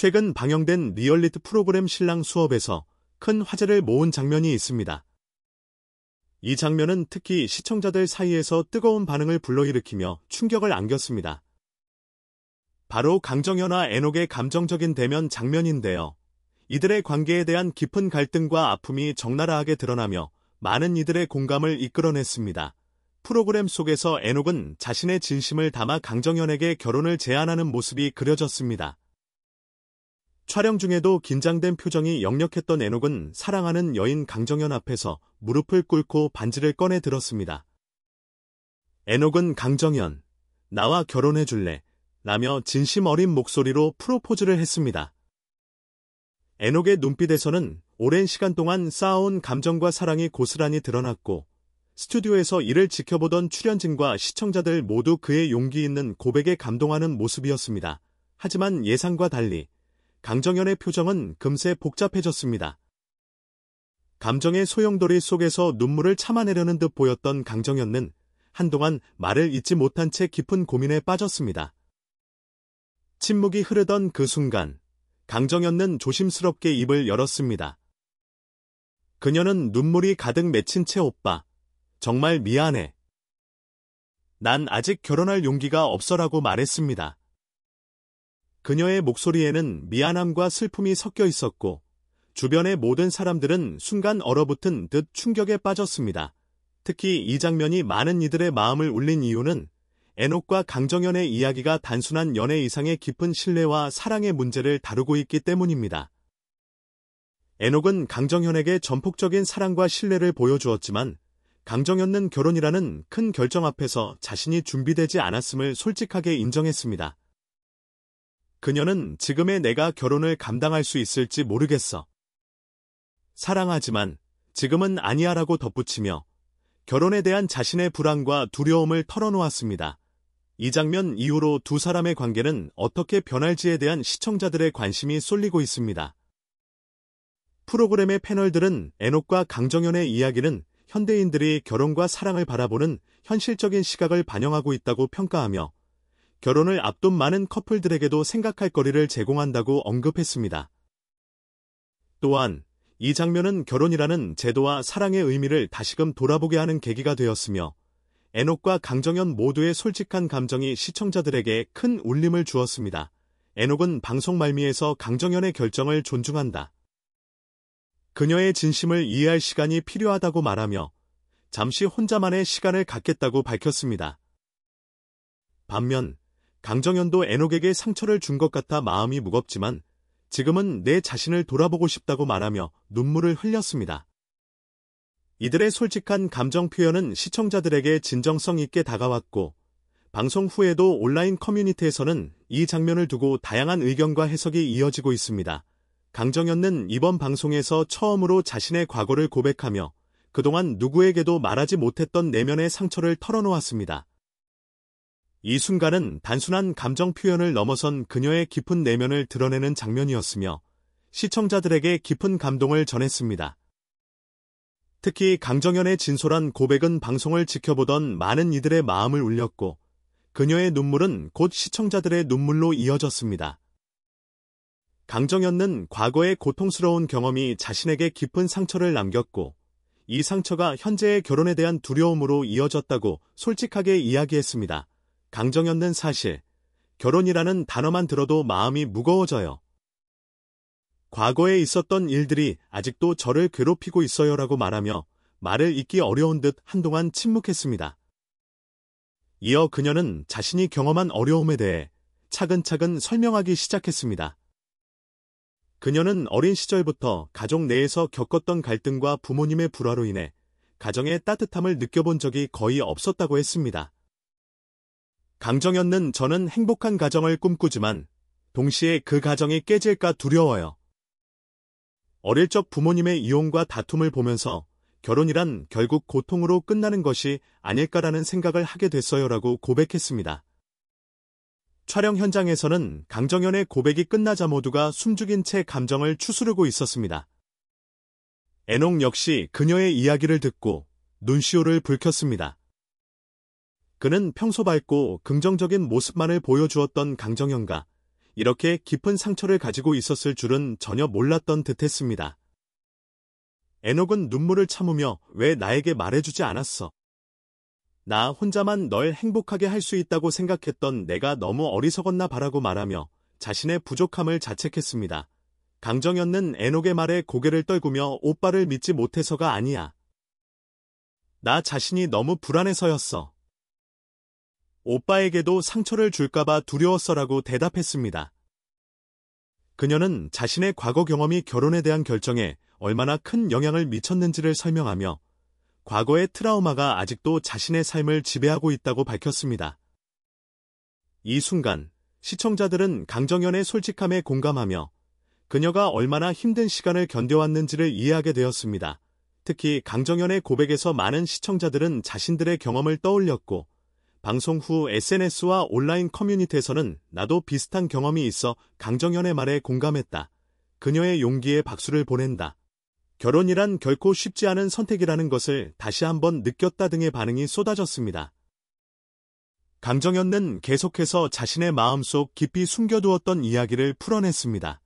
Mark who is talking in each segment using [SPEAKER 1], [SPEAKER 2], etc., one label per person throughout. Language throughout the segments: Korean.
[SPEAKER 1] 최근 방영된 리얼리트 프로그램 신랑 수업에서 큰 화제를 모은 장면이 있습니다. 이 장면은 특히 시청자들 사이에서 뜨거운 반응을 불러일으키며 충격을 안겼습니다. 바로 강정현과 애녹의 감정적인 대면 장면인데요. 이들의 관계에 대한 깊은 갈등과 아픔이 적나라하게 드러나며 많은 이들의 공감을 이끌어냈습니다. 프로그램 속에서 애녹은 자신의 진심을 담아 강정현에게 결혼을 제안하는 모습이 그려졌습니다. 촬영 중에도 긴장된 표정이 역력했던 에녹은 사랑하는 여인 강정현 앞에서 무릎을 꿇고 반지를 꺼내 들었습니다. 에녹은 강정현, 나와 결혼해 줄래? 라며 진심 어린 목소리로 프로포즈를 했습니다. 에녹의 눈빛에서는 오랜 시간 동안 쌓아온 감정과 사랑이 고스란히 드러났고 스튜디오에서 이를 지켜보던 출연진과 시청자들 모두 그의 용기 있는 고백에 감동하는 모습이었습니다. 하지만 예상과 달리 강정현의 표정은 금세 복잡해졌습니다. 감정의 소용돌이 속에서 눈물을 참아내려는 듯 보였던 강정현은 한동안 말을 잇지 못한 채 깊은 고민에 빠졌습니다. 침묵이 흐르던 그 순간, 강정현은 조심스럽게 입을 열었습니다. 그녀는 눈물이 가득 맺힌 채 오빠, 정말 미안해. 난 아직 결혼할 용기가 없어라고 말했습니다. 그녀의 목소리에는 미안함과 슬픔이 섞여 있었고 주변의 모든 사람들은 순간 얼어붙은 듯 충격에 빠졌습니다. 특히 이 장면이 많은 이들의 마음을 울린 이유는 에녹과 강정현의 이야기가 단순한 연애 이상의 깊은 신뢰와 사랑의 문제를 다루고 있기 때문입니다. 에녹은 강정현에게 전폭적인 사랑과 신뢰를 보여주었지만 강정현은 결혼이라는 큰 결정 앞에서 자신이 준비되지 않았음을 솔직하게 인정했습니다. 그녀는 지금의 내가 결혼을 감당할 수 있을지 모르겠어. 사랑하지만 지금은 아니야라고 덧붙이며 결혼에 대한 자신의 불안과 두려움을 털어놓았습니다. 이 장면 이후로 두 사람의 관계는 어떻게 변할지에 대한 시청자들의 관심이 쏠리고 있습니다. 프로그램의 패널들은 애녹과 강정현의 이야기는 현대인들이 결혼과 사랑을 바라보는 현실적인 시각을 반영하고 있다고 평가하며 결혼을 앞둔 많은 커플들에게도 생각할 거리를 제공한다고 언급했습니다. 또한 이 장면은 결혼이라는 제도와 사랑의 의미를 다시금 돌아보게 하는 계기가 되었으며 에녹과 강정현 모두의 솔직한 감정이 시청자들에게 큰 울림을 주었습니다. 에녹은 방송 말미에서 강정현의 결정을 존중한다. 그녀의 진심을 이해할 시간이 필요하다고 말하며 잠시 혼자만의 시간을 갖겠다고 밝혔습니다. 반면 강정현도 애녹에게 상처를 준 것 같아 마음이 무겁지만 지금은 내 자신을 돌아보고 싶다고 말하며 눈물을 흘렸습니다. 이들의 솔직한 감정 표현은 시청자들에게 진정성 있게 다가왔고 방송 후에도 온라인 커뮤니티에서는 이 장면을 두고 다양한 의견과 해석이 이어지고 있습니다. 강정현은 이번 방송에서 처음으로 자신의 과거를 고백하며 그동안 누구에게도 말하지 못했던 내면의 상처를 털어놓았습니다. 이 순간은 단순한 감정 표현을 넘어선 그녀의 깊은 내면을 드러내는 장면이었으며 시청자들에게 깊은 감동을 전했습니다. 특히 강정현의 진솔한 고백은 방송을 지켜보던 많은 이들의 마음을 울렸고 그녀의 눈물은 곧 시청자들의 눈물로 이어졌습니다. 강정현은 과거의 고통스러운 경험이 자신에게 깊은 상처를 남겼고 이 상처가 현재의 결혼에 대한 두려움으로 이어졌다고 솔직하게 이야기했습니다. 강정현는 사실, 결혼이라는 단어만 들어도 마음이 무거워져요. 과거에 있었던 일들이 아직도 저를 괴롭히고 있어요라고 말하며 말을 잇기 어려운 듯 한동안 침묵했습니다. 이어 그녀는 자신이 경험한 어려움에 대해 차근차근 설명하기 시작했습니다. 그녀는 어린 시절부터 가족 내에서 겪었던 갈등과 부모님의 불화로 인해 가정의 따뜻함을 느껴본 적이 거의 없었다고 했습니다. 강정현는 저는 행복한 가정을 꿈꾸지만 동시에 그 가정이 깨질까 두려워요. 어릴 적 부모님의 이혼과 다툼을 보면서 결혼이란 결국 고통으로 끝나는 것이 아닐까라는 생각을 하게 됐어요라고 고백했습니다. 촬영 현장에서는 강정현의 고백이 끝나자 모두가 숨죽인 채 감정을 추스르고 있었습니다. 애농 역시 그녀의 이야기를 듣고 눈시울을 불켰습니다 그는 평소 밝고 긍정적인 모습만을 보여주었던 강정현과 이렇게 깊은 상처를 가지고 있었을 줄은 전혀 몰랐던 듯했습니다. 에녹은 눈물을 참으며 왜 나에게 말해주지 않았어? 나 혼자만 널 행복하게 할 수 있다고 생각했던 내가 너무 어리석었나 바라고 말하며 자신의 부족함을 자책했습니다. 강정현은 에녹의 말에 고개를 떨구며 오빠를 믿지 못해서가 아니야. 나 자신이 너무 불안해서였어. 오빠에게도 상처를 줄까봐 두려웠어라고 대답했습니다. 그녀는 자신의 과거 경험이 결혼에 대한 결정에 얼마나 큰 영향을 미쳤는지를 설명하며 과거의 트라우마가 아직도 자신의 삶을 지배하고 있다고 밝혔습니다. 이 순간 시청자들은 강정연의 솔직함에 공감하며 그녀가 얼마나 힘든 시간을 견뎌왔는지를 이해하게 되었습니다. 특히 강정연의 고백에서 많은 시청자들은 자신들의 경험을 떠올렸고 방송 후 SNS와 온라인 커뮤니티에서는 나도 비슷한 경험이 있어 강정현의 말에 공감했다. 그녀의 용기에 박수를 보낸다. 결혼이란 결코 쉽지 않은 선택이라는 것을 다시 한번 느꼈다 등의 반응이 쏟아졌습니다. 강정현은 계속해서 자신의 마음속 깊이 숨겨두었던 이야기를 풀어냈습니다.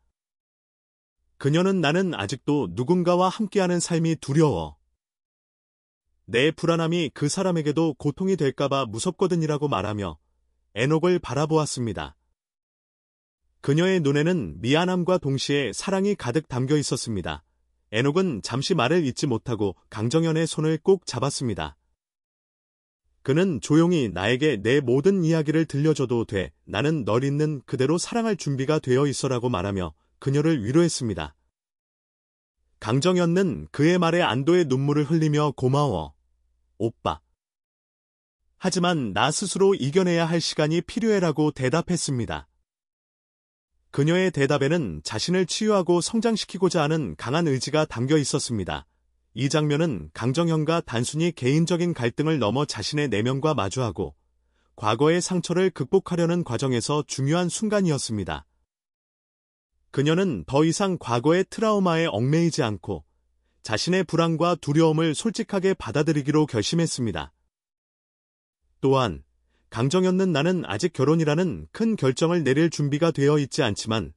[SPEAKER 1] 그녀는 나는 아직도 누군가와 함께하는 삶이 두려워. 내 불안함이 그 사람에게도 고통이 될까봐 무섭거든이라고 말하며 에녹을 바라보았습니다. 그녀의 눈에는 미안함과 동시에 사랑이 가득 담겨 있었습니다. 에녹은 잠시 말을 잊지 못하고 강정현의 손을 꼭 잡았습니다. 그는 조용히 나에게 내 모든 이야기를 들려줘도 돼. 나는 널 있는 그대로 사랑할 준비가 되어 있어라고 말하며 그녀를 위로했습니다. 강정현은 그의 말에 안도의 눈물을 흘리며 고마워. 오빠. 하지만 나 스스로 이겨내야 할 시간이 필요해라고 대답했습니다. 그녀의 대답에는 자신을 치유하고 성장시키고자 하는 강한 의지가 담겨 있었습니다. 이 장면은 강정현과 단순히 개인적인 갈등을 넘어 자신의 내면과 마주하고 과거의 상처를 극복하려는 과정에서 중요한 순간이었습니다. 그녀는 더 이상 과거의 트라우마에 얽매이지 않고 자신의 불안과 두려움을 솔직하게 받아들이기로 결심했습니다. 또한 강정현는 나는 아직 결혼이라는 큰 결정을 내릴 준비가 되어 있지 않지만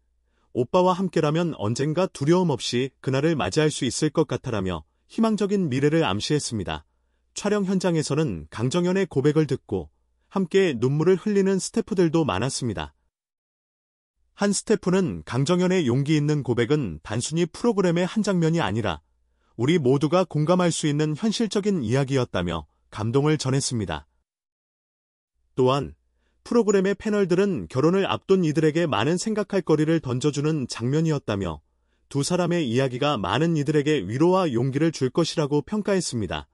[SPEAKER 1] 오빠와 함께라면 언젠가 두려움 없이 그날을 맞이할 수 있을 것 같아라며 희망적인 미래를 암시했습니다. 촬영 현장에서는 강정현의 고백을 듣고 함께 눈물을 흘리는 스태프들도 많았습니다. 한 스태프는 강정현의 용기 있는 고백은 단순히 프로그램의 한 장면이 아니라 우리 모두가 공감할 수 있는 현실적인 이야기였다며 감동을 전했습니다. 또한 프로그램의 패널들은 결혼을 앞둔 이들에게 많은 생각할 거리를 던져주는 장면이었다며 두 사람의 이야기가 많은 이들에게 위로와 용기를 줄 것이라고 평가했습니다.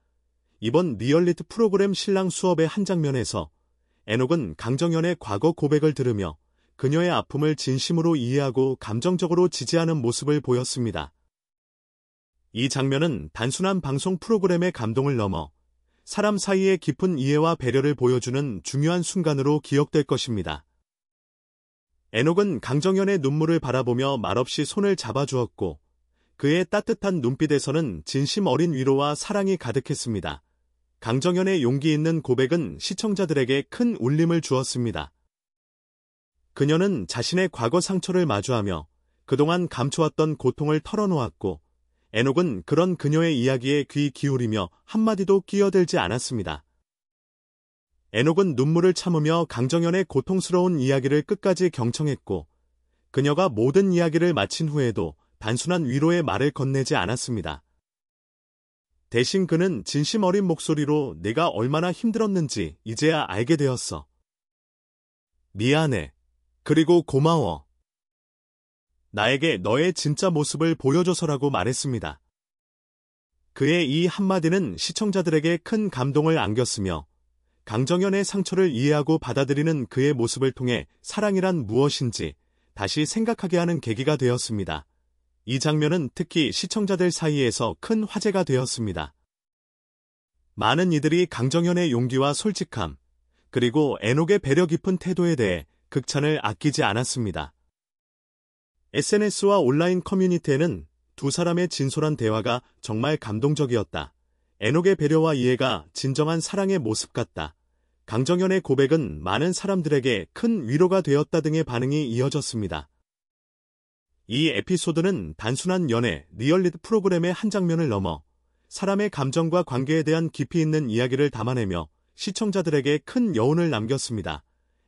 [SPEAKER 1] 이번 리얼리트 프로그램 신랑 수업의 한 장면에서 에녹은 강정현의 과거 고백을 들으며 그녀의 아픔을 진심으로 이해하고 감정적으로 지지하는 모습을 보였습니다. 이 장면은 단순한 방송 프로그램의 감동을 넘어 사람 사이의 깊은 이해와 배려를 보여주는 중요한 순간으로 기억될 것입니다. 에녹은 강정현의 눈물을 바라보며 말없이 손을 잡아주었고 그의 따뜻한 눈빛에서는 진심 어린 위로와 사랑이 가득했습니다. 강정현의 용기 있는 고백은 시청자들에게 큰 울림을 주었습니다. 그녀는 자신의 과거 상처를 마주하며 그동안 감춰왔던 고통을 털어놓았고 에녹은 그런 그녀의 이야기에 귀 기울이며 한마디도 끼어들지 않았습니다. 에녹은 눈물을 참으며 강정현의 고통스러운 이야기를 끝까지 경청했고 그녀가 모든 이야기를 마친 후에도 단순한 위로의 말을 건네지 않았습니다. 대신 그는 진심 어린 목소리로 내가 얼마나 힘들었는지 이제야 알게 되었어. 미안해. 그리고 고마워. 나에게 너의 진짜 모습을 보여줘서라고 말했습니다. 그의 이 한마디는 시청자들에게 큰 감동을 안겼으며 강정현의 상처를 이해하고 받아들이는 그의 모습을 통해 사랑이란 무엇인지 다시 생각하게 하는 계기가 되었습니다. 이 장면은 특히 시청자들 사이에서 큰 화제가 되었습니다. 많은 이들이 강정현의 용기와 솔직함, 그리고 애녹의 배려 깊은 태도에 대해 극찬을 아끼지 않았습니다. SNS와 온라인 커뮤니티에는 두 사람의 진솔한 대화가 정말 감동적이었다. 에녹의 배려와 이해가 진정한 사랑의 모습 같다. 강정현의 고백은 많은 사람들에게 큰 위로가 되었다 등의 반응이 이어졌습니다. 이 에피소드는 단순한 연애, 리얼리드 프로그램의 한 장면을 넘어 사람의 감정과 관계에 대한 깊이 있는 이야기를 담아내며 시청자들에게 큰 여운을 남겼습니다.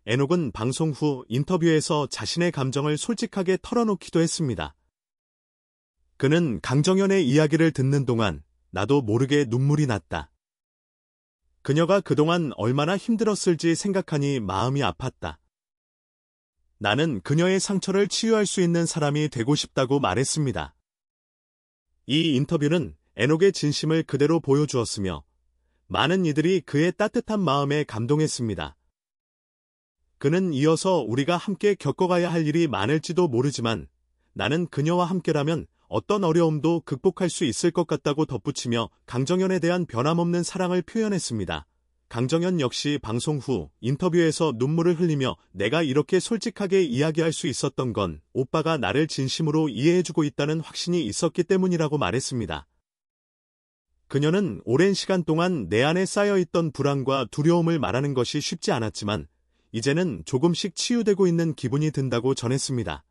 [SPEAKER 1] 에녹은 방송 후 인터뷰에서 자신의 감정을 솔직하게 털어놓기도 했습니다. 그는 강정현의 이야기를 듣는 동안 나도 모르게 눈물이 났다. 그녀가 그동안 얼마나 힘들었을지 생각하니 마음이 아팠다. 나는 그녀의 상처를 치유할 수 있는 사람이 되고 싶다고 말했습니다. 이 인터뷰는 에녹의 진심을 그대로 보여주었으며 많은 이들이 그의 따뜻한 마음에 감동했습니다. 그는 이어서 우리가 함께 겪어가야 할 일이 많을지도 모르지만 나는 그녀와 함께라면 어떤 어려움도 극복할 수 있을 것 같다고 덧붙이며 강정현에 대한 변함없는 사랑을 표현했습니다. 강정현 역시 방송 후 인터뷰에서 눈물을 흘리며 내가 이렇게 솔직하게 이야기할 수 있었던 건 오빠가 나를 진심으로 이해해주고 있다는 확신이 있었기 때문이라고 말했습니다. 그녀는 오랜 시간 동안 내 안에 쌓여있던 불안과 두려움을 말하는 것이 쉽지 않았지만 이제는 조금씩 치유되고 있는 기분이 든다고 전했습니다.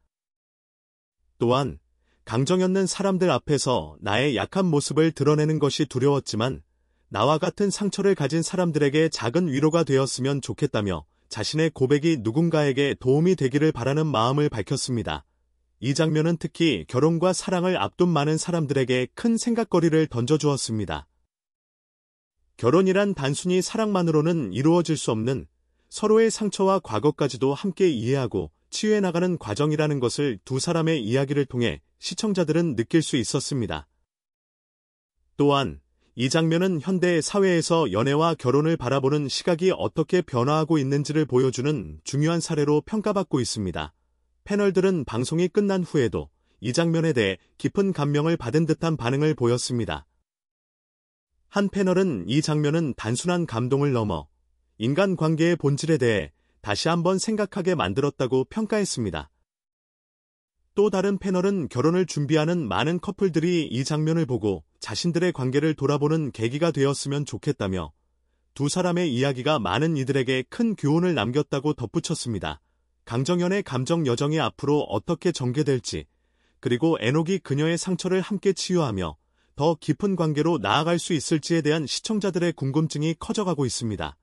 [SPEAKER 1] 또한 강정현은 사람들 앞에서 나의 약한 모습을 드러내는 것이 두려웠지만 나와 같은 상처를 가진 사람들에게 작은 위로가 되었으면 좋겠다며 자신의 고백이 누군가에게 도움이 되기를 바라는 마음을 밝혔습니다. 이 장면은 특히 결혼과 사랑을 앞둔 많은 사람들에게 큰 생각거리를 던져주었습니다. 결혼이란 단순히 사랑만으로는 이루어질 수 없는 서로의 상처와 과거까지도 함께 이해하고 치유해 나가는 과정이라는 것을 두 사람의 이야기를 통해 시청자들은 느낄 수 있었습니다. 또한 이 장면은 현대 사회에서 연애와 결혼을 바라보는 시각이 어떻게 변화하고 있는지를 보여주는 중요한 사례로 평가받고 있습니다. 패널들은 방송이 끝난 후에도 이 장면에 대해 깊은 감명을 받은 듯한 반응을 보였습니다. 한 패널은 이 장면은 단순한 감동을 넘어 인간관계의 본질에 대해 다시 한번 생각하게 만들었다고 평가했습니다. 또 다른 패널은 결혼을 준비하는 많은 커플들이 이 장면을 보고 자신들의 관계를 돌아보는 계기가 되었으면 좋겠다며 두 사람의 이야기가 많은 이들에게 큰 교훈을 남겼다고 덧붙였습니다. 강정현의 감정 여정이 앞으로 어떻게 전개될지 그리고 에녹이 그녀의 상처를 함께 치유하며 더 깊은 관계로 나아갈 수 있을지에 대한 시청자들의 궁금증이 커져가고 있습니다.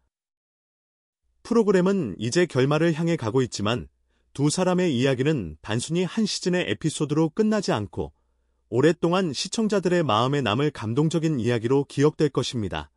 [SPEAKER 1] 프로그램은 이제 결말을 향해 가고 있지만 두 사람의 이야기는 단순히 한 시즌의 에피소드로 끝나지 않고 오랫동안 시청자들의 마음에 남을 감동적인 이야기로 기억될 것입니다.